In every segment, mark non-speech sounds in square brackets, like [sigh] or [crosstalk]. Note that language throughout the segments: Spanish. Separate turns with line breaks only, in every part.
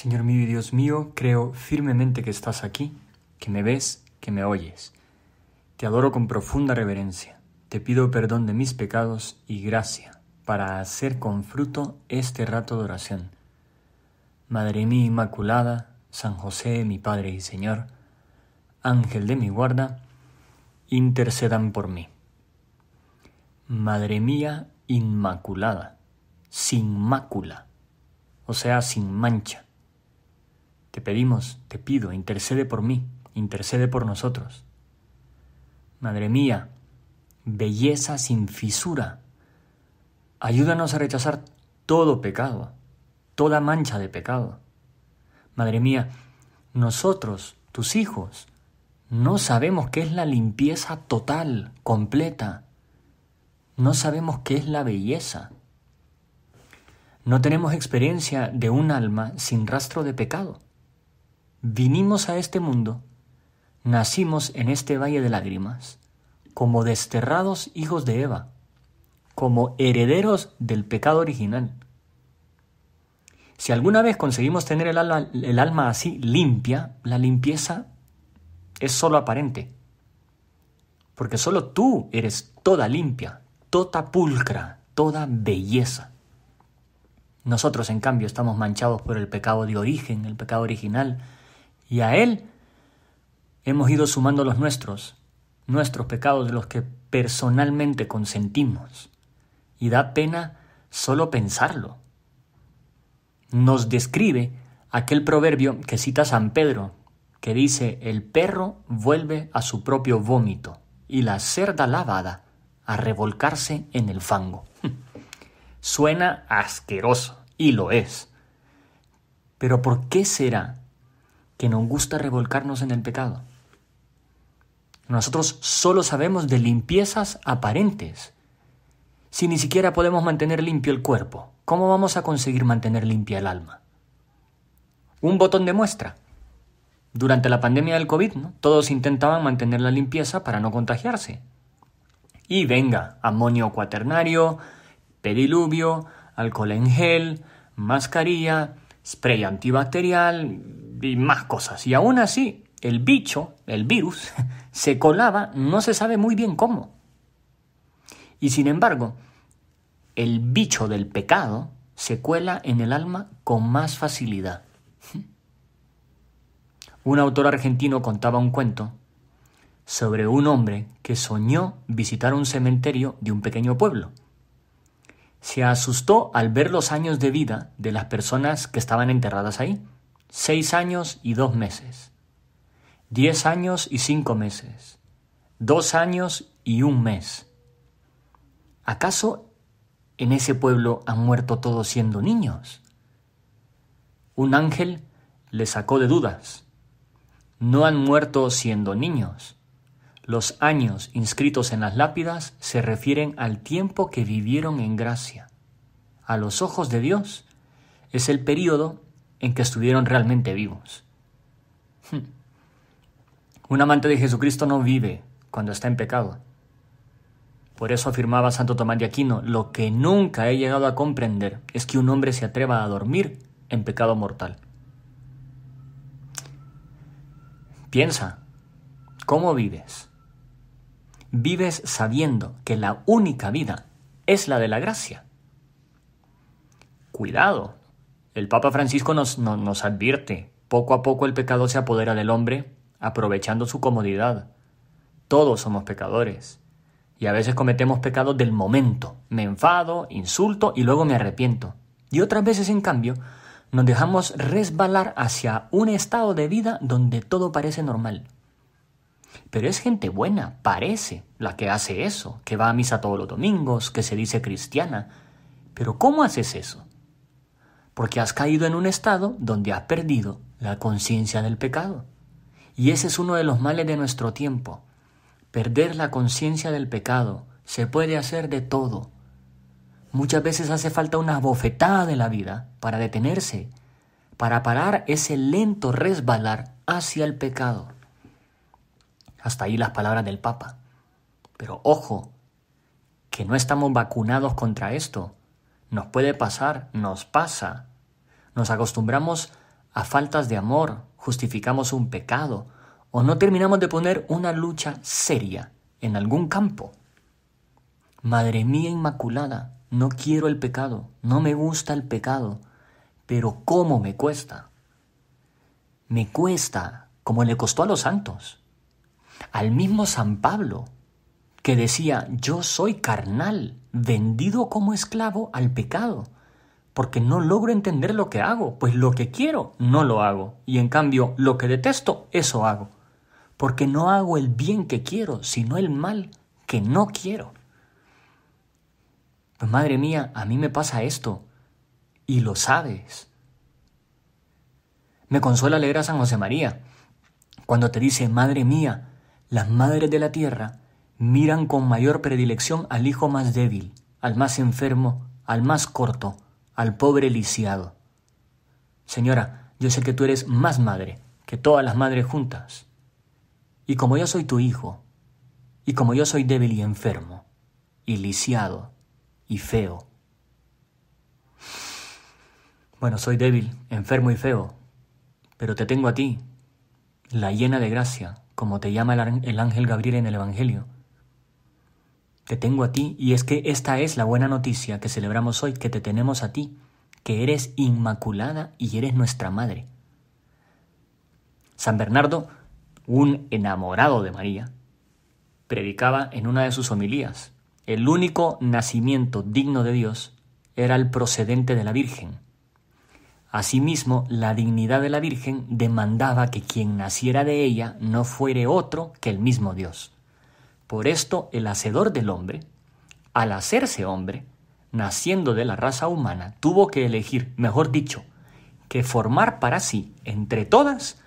Señor mío y Dios mío, creo firmemente que estás aquí, que me ves, que me oyes. Te adoro con profunda reverencia. Te pido perdón de mis pecados y gracia para hacer con fruto este rato de oración. Madre mía Inmaculada, San José, mi Padre y Señor, Ángel de mi guarda, intercedan por mí. Madre mía Inmaculada, sin mácula, o sea, sin mancha te pedimos, te pido, intercede por mí, intercede por nosotros. Madre mía, belleza sin fisura, ayúdanos a rechazar todo pecado, toda mancha de pecado. Madre mía, nosotros, tus hijos, no sabemos qué es la limpieza total, completa. No sabemos qué es la belleza. No tenemos experiencia de un alma sin rastro de pecado vinimos a este mundo, nacimos en este valle de lágrimas, como desterrados hijos de Eva, como herederos del pecado original. Si alguna vez conseguimos tener el alma, así limpia, la limpieza es solo aparente, porque solo tú eres toda limpia, toda pulcra, toda belleza. Nosotros, en cambio, estamos manchados por el pecado de origen, el pecado original, y a Él hemos ido sumando los nuestros, nuestros pecados de los que personalmente consentimos. Y da pena solo pensarlo. Nos describe aquel proverbio que cita San Pedro, que dice, el perro vuelve a su propio vómito y la cerda lavada a revolcarse en el fango. [laughs] Suena asqueroso, y lo es. Pero ¿por qué será que nos gusta revolcarnos en el pecado. Nosotros solo sabemos de limpiezas aparentes. Si ni siquiera podemos mantener limpio el cuerpo, ¿cómo vamos a conseguir mantener limpia el alma? Un botón de muestra. Durante la pandemia del COVID, todos intentaban mantener la limpieza para no contagiarse. Y venga, amonio cuaternario, pediluvio, alcohol en gel, mascarilla, spray antibacterial, y más cosas. Y aún así, el bicho, el virus, [laughs] se colaba, no se sabe muy bien cómo. Y sin embargo, el bicho del pecado se cuela en el alma con más facilidad. Un autor argentino contaba un cuento sobre un hombre que soñó visitar un cementerio de un pequeño pueblo. Se asustó al ver los años de vida de las personas que estaban enterradas ahí seis años y dos meses, diez años y cinco meses, dos años y un mes. ¿Acaso en ese pueblo han muerto todos siendo niños? Un ángel le sacó de dudas. No han muerto siendo niños. Los años inscritos en las lápidas se refieren al tiempo que vivieron en gracia. A los ojos de Dios es el periodo en que estuvieron realmente vivos. Hmm. Un amante de Jesucristo no vive cuando está en pecado. Por eso afirmaba Santo Tomás de Aquino, lo que nunca he llegado a comprender es que un hombre se atreva a dormir en pecado mortal. Piensa, ¿cómo vives? Vives sabiendo que la única vida es la de la gracia. Cuidado, el Papa Francisco nos, nos advierte, poco a poco el pecado se apodera del hombre, aprovechando su comodidad. Todos somos pecadores. Y a veces cometemos pecados del momento. Me enfado, insulto y luego me arrepiento. Y otras veces, en cambio, nos dejamos resbalar hacia un estado de vida donde todo parece normal. Pero es gente buena, parece, la que hace eso, que va a misa todos los domingos, que se dice cristiana. Pero ¿cómo haces eso? porque has caído en un estado donde has perdido la conciencia del pecado. Y ese es uno de los males de nuestro tiempo. Perder la conciencia del pecado se puede hacer de todo. Muchas veces hace falta una bofetada de la vida para detenerse, para parar ese lento resbalar hacia el pecado. Hasta ahí las palabras del Papa. Pero ojo, que no estamos vacunados contra esto. Nos puede pasar, nos pasa, nos acostumbramos a faltas de amor, justificamos un pecado o no terminamos de poner una lucha seria en algún campo. Madre mía Inmaculada, no quiero el pecado, no me gusta el pecado, pero ¿cómo me cuesta? Me cuesta como le costó a los santos, al mismo San Pablo, que decía, yo soy carnal, vendido como esclavo al pecado porque no logro entender lo que hago, pues lo que quiero no lo hago, y en cambio lo que detesto, eso hago, porque no hago el bien que quiero, sino el mal que no quiero. Pues madre mía, a mí me pasa esto, y lo sabes. Me consuela leer a San José María, cuando te dice, Madre mía, las madres de la tierra miran con mayor predilección al hijo más débil, al más enfermo, al más corto, al pobre lisiado. Señora, yo sé que tú eres más madre que todas las madres juntas. Y como yo soy tu hijo, y como yo soy débil y enfermo, y lisiado, y feo. Bueno, soy débil, enfermo y feo, pero te tengo a ti, la llena de gracia, como te llama el ángel Gabriel en el Evangelio, te tengo a ti, y es que esta es la buena noticia que celebramos hoy, que te tenemos a ti, que eres inmaculada y eres nuestra madre. San Bernardo, un enamorado de María, predicaba en una de sus homilías, el único nacimiento digno de Dios era el procedente de la Virgen. Asimismo, la dignidad de la Virgen demandaba que quien naciera de ella no fuere otro que el mismo Dios. Por esto el hacedor del hombre, al hacerse hombre, naciendo de la raza humana, tuvo que elegir, mejor dicho, que formar para sí, entre todas,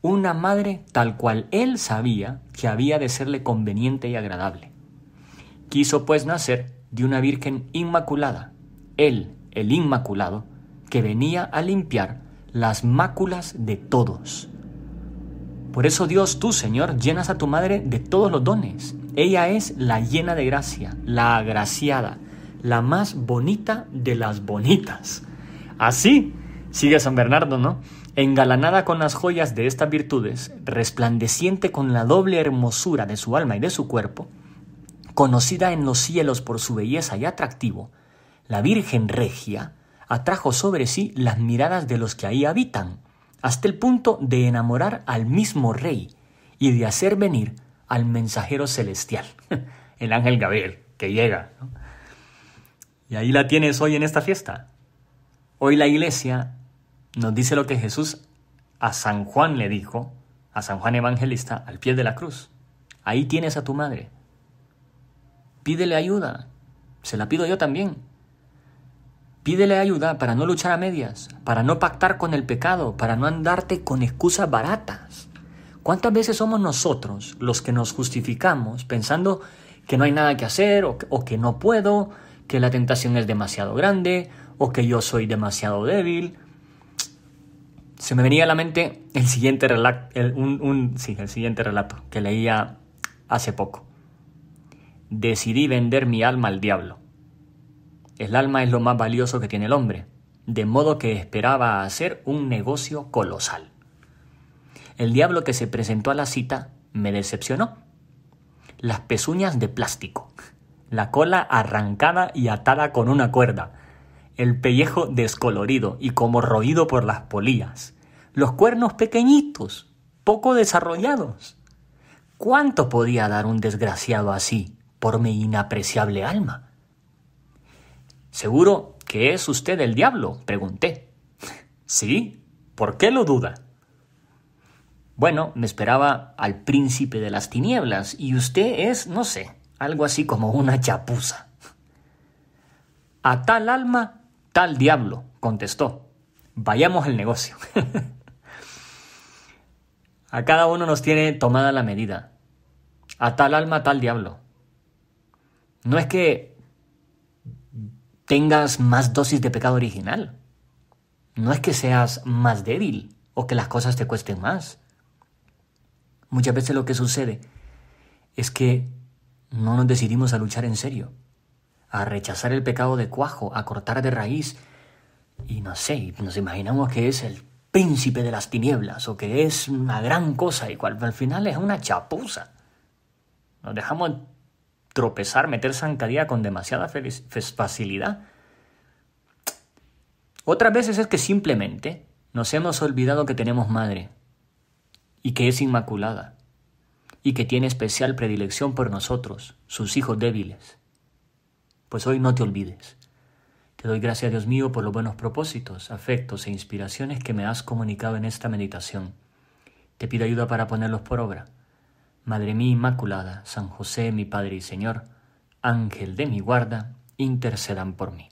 una madre tal cual él sabía que había de serle conveniente y agradable. Quiso pues nacer de una virgen inmaculada, él, el inmaculado, que venía a limpiar las máculas de todos. Por eso Dios, tú, Señor, llenas a tu madre de todos los dones, ella es la llena de gracia, la agraciada, la más bonita de las bonitas. Así, sigue San Bernardo, ¿no? Engalanada con las joyas de estas virtudes, resplandeciente con la doble hermosura de su alma y de su cuerpo, conocida en los cielos por su belleza y atractivo, la Virgen Regia atrajo sobre sí las miradas de los que ahí habitan, hasta el punto de enamorar al mismo rey y de hacer venir al mensajero celestial, [laughs] el ángel Gabriel, que llega. Y ahí la tienes hoy en esta fiesta. Hoy la iglesia nos dice lo que Jesús a San Juan le dijo, a San Juan Evangelista, al pie de la cruz. Ahí tienes a tu madre. Pídele ayuda. Se la pido yo también. Pídele ayuda para no luchar a medias, para no pactar con el pecado, para no andarte con excusas baratas. ¿Cuántas veces somos nosotros los que nos justificamos pensando que no hay nada que hacer o que, no puedo, que la tentación es demasiado grande o que yo soy demasiado débil? Se me venía a la mente el siguiente el siguiente relato que leía hace poco. Decidí vender mi alma al diablo. El alma es lo más valioso que tiene el hombre, de modo que esperaba hacer un negocio colosal. El diablo que se presentó a la cita me decepcionó. Las pezuñas de plástico, la cola arrancada y atada con una cuerda, el pellejo descolorido y como roído por las polillas, los cuernos pequeñitos, poco desarrollados. ¿Cuánto podía dar un desgraciado así por mi inapreciable alma? Seguro que es usted el diablo, pregunté. Sí, ¿por qué lo duda? Bueno, me esperaba al príncipe de las tinieblas y usted es, no sé, algo así como una chapuza. A tal alma, tal diablo, contestó. Vayamos al negocio. [laughs] A cada uno nos tiene tomada la medida. A tal alma, tal diablo. No es que tengas más dosis de pecado original. No es que seas más débil o que las cosas te cuesten más. Muchas veces lo que sucede es que no nos decidimos a luchar en serio, a rechazar el pecado de cuajo, a cortar de raíz. Y no sé, nos imaginamos que es el príncipe de las tinieblas o que es una gran cosa y cual al final es una chapuza. Nos dejamos tropezar, meter zancadilla con demasiada facilidad. Otras veces es que simplemente nos hemos olvidado que tenemos madre y que es inmaculada, y que tiene especial predilección por nosotros, sus hijos débiles. Pues hoy no te olvides. Te doy gracias, Dios mío, por los buenos propósitos, afectos e inspiraciones que me has comunicado en esta meditación. Te pido ayuda para ponerlos por obra. Madre mía Inmaculada, San José, mi Padre y Señor, Ángel de mi guarda, intercedan por mí.